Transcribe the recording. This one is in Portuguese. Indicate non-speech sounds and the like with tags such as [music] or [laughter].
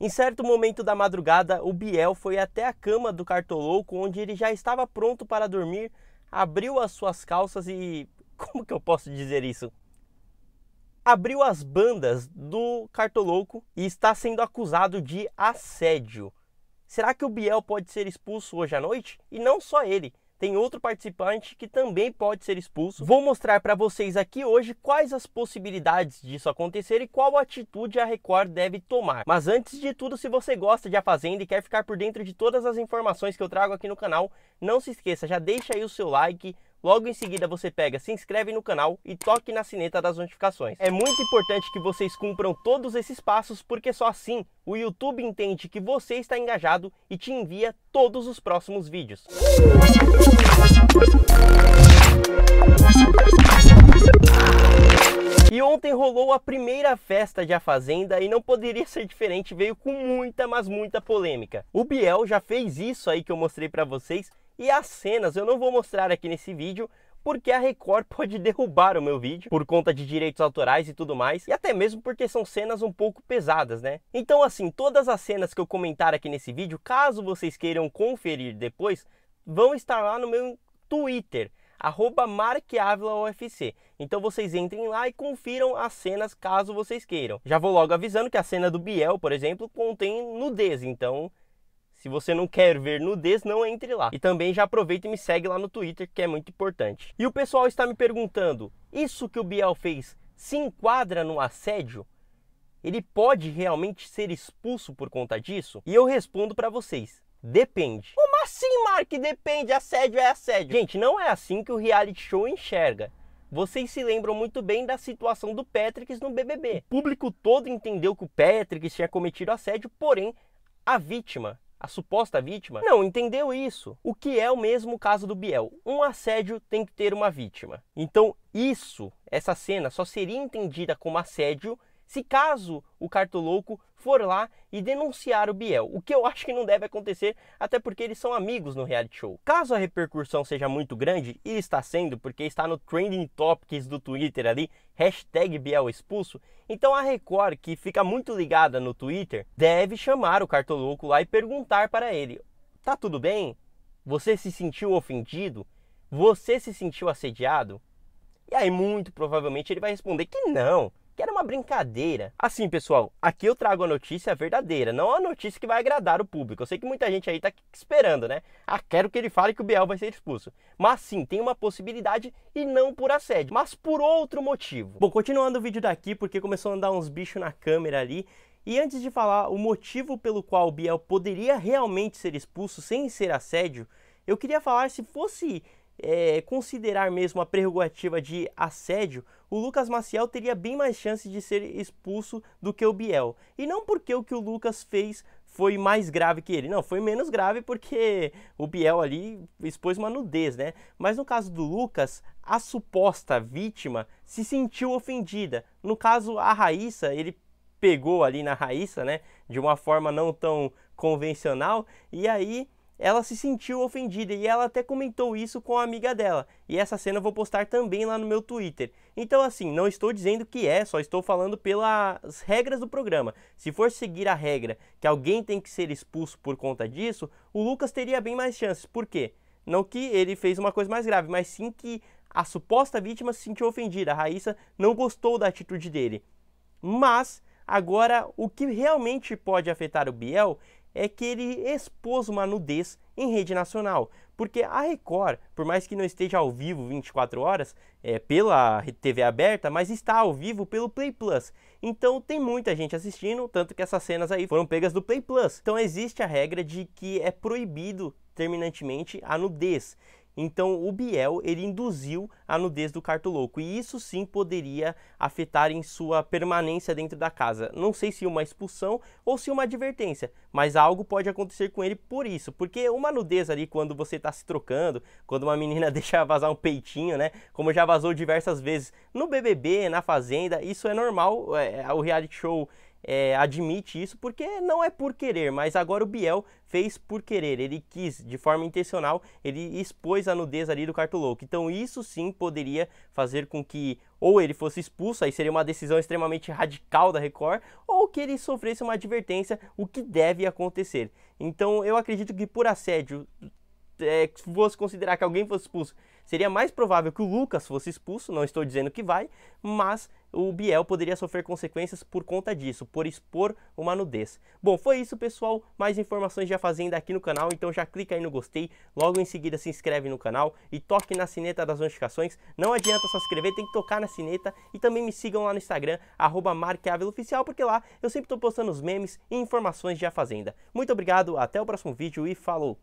Em certo momento da madrugada, o Biel foi até a cama do cartolouco, onde ele já estava pronto para dormir, abriu as suas calças e. [laughs] Como que eu posso dizer isso? Abriu as bandas do cartolouco e está sendo acusado de assédio. Será que o Biel pode ser expulso hoje à noite? E não só ele, tem outro participante que também pode ser expulso. Vou mostrar para vocês aqui hoje quais as possibilidades disso acontecer e qual atitude a Record deve tomar. Mas antes de tudo, se você gosta de A Fazenda e quer ficar por dentro de todas as informações que eu trago aqui no canal, não se esqueça, já deixa aí o seu like, Logo em seguida você pega, se inscreve no canal e toque na sineta das notificações. É muito importante que vocês cumpram todos esses passos, porque só assim o YouTube entende que você está engajado e te envia todos os próximos vídeos. E ontem rolou a primeira festa de A Fazenda e não poderia ser diferente, veio com muita, mas muita polêmica. O Biel já fez isso aí que eu mostrei para vocês e as cenas eu não vou mostrar aqui nesse vídeo, porque a Record [laughs] pode derrubar o meu vídeo por conta de direitos autorais e tudo mais, e até mesmo porque são cenas um pouco pesadas, né? Então, assim, todas as cenas que eu comentar aqui nesse vídeo, caso vocês queiram conferir depois, vão estar lá no meu Twitter, arroba Então vocês entrem lá e confiram as cenas caso vocês queiram. Já vou logo avisando que a cena do Biel, por exemplo, contém nudez, então se você não quer ver nudez, não entre lá. E também já aproveita e me segue lá no Twitter, que é muito importante. E o pessoal está me perguntando: isso que o Biel fez se enquadra no assédio? Ele pode realmente ser expulso por conta disso? E eu respondo para vocês: depende. Como assim, Mark? Depende, assédio é assédio. Gente, não é assim que o reality show enxerga. Vocês se lembram muito bem da situação do Patrick no BBB. O público todo entendeu que o Patrick tinha cometido assédio, porém a vítima a suposta vítima, não entendeu isso. O que é o mesmo caso do Biel. Um assédio tem que ter uma vítima. Então, isso, essa cena, só seria entendida como assédio se caso o Cartolouco for lá e denunciar o Biel, o que eu acho que não deve acontecer, até porque eles são amigos no reality show. Caso a repercussão seja muito grande, e está sendo, porque está no trending topics do Twitter ali, hashtag Biel expulso, então a Record, que fica muito ligada no Twitter, deve chamar o Cartolouco lá e perguntar para ele, tá tudo bem? Você se sentiu ofendido? Você se sentiu assediado? E aí, muito provavelmente, ele vai responder que não, que era uma brincadeira. Assim, pessoal, aqui eu trago a notícia verdadeira, não a notícia que vai agradar o público. Eu sei que muita gente aí tá esperando, né? Ah, quero que ele fale que o Biel vai ser expulso. Mas sim, tem uma possibilidade e não por assédio, mas por outro motivo. Bom, continuando o vídeo daqui, porque começou a andar uns bichos na câmera ali, e antes de falar o motivo pelo qual o Biel poderia realmente ser expulso sem ser assédio, eu queria falar se fosse é, considerar mesmo a prerrogativa de assédio, o Lucas Maciel teria bem mais chance de ser expulso do que o Biel. E não porque o que o Lucas fez foi mais grave que ele. Não, foi menos grave porque o Biel ali expôs uma nudez, né? Mas no caso do Lucas, a suposta vítima se sentiu ofendida. No caso, a Raíssa, ele pegou ali na Raíssa, né? De uma forma não tão convencional. E aí ela se sentiu ofendida e ela até comentou isso com a amiga dela. E essa cena eu vou postar também lá no meu Twitter. Então, assim, não estou dizendo que é, só estou falando pelas regras do programa. Se for seguir a regra que alguém tem que ser expulso por conta disso, o Lucas teria bem mais chances. Por quê? Não que ele fez uma coisa mais grave, mas sim que a suposta vítima se sentiu ofendida. A Raíssa não gostou da atitude dele. Mas Agora, o que realmente pode afetar o Biel é que ele expôs uma nudez em rede nacional, porque a Record, por mais que não esteja ao vivo 24 horas é, pela TV aberta, mas está ao vivo pelo Play Plus. Então tem muita gente assistindo, tanto que essas cenas aí foram pegas do Play Plus. Então existe a regra de que é proibido terminantemente a nudez. Então o Biel ele induziu a nudez do cartoloco e isso sim poderia afetar em sua permanência dentro da casa. Não sei se uma expulsão ou se uma advertência, mas algo pode acontecer com ele por isso, porque uma nudez ali quando você está se trocando, quando uma menina [laughs] deixa vazar um peitinho, né? Como já vazou diversas vezes no BBB, na Fazenda, isso é normal. É, é o reality show é, admite isso, porque não é por querer, mas agora o Biel fez por querer, ele quis, de forma intencional, ele expôs a nudez ali do Cartolouco. Então isso sim poderia fazer com que ou ele fosse expulso, aí seria uma decisão extremamente radical da Record, ou que ele sofresse uma advertência, o que deve acontecer. Então eu acredito que por assédio, é, se fosse considerar que alguém fosse expulso, seria mais provável que o Lucas fosse expulso, não estou dizendo que vai, mas o Biel poderia sofrer consequências por conta disso, por expor uma nudez. Bom, foi isso, pessoal. Mais informações já fazendo aqui no canal, então já clica aí no gostei, logo em seguida se inscreve no canal e toque na sineta das notificações. Não adianta só inscrever, tem que tocar na sineta e também me sigam lá no Instagram, arroba Oficial, porque lá eu sempre estou postando os memes e informações de A Fazenda. Muito obrigado, até o próximo vídeo e falou!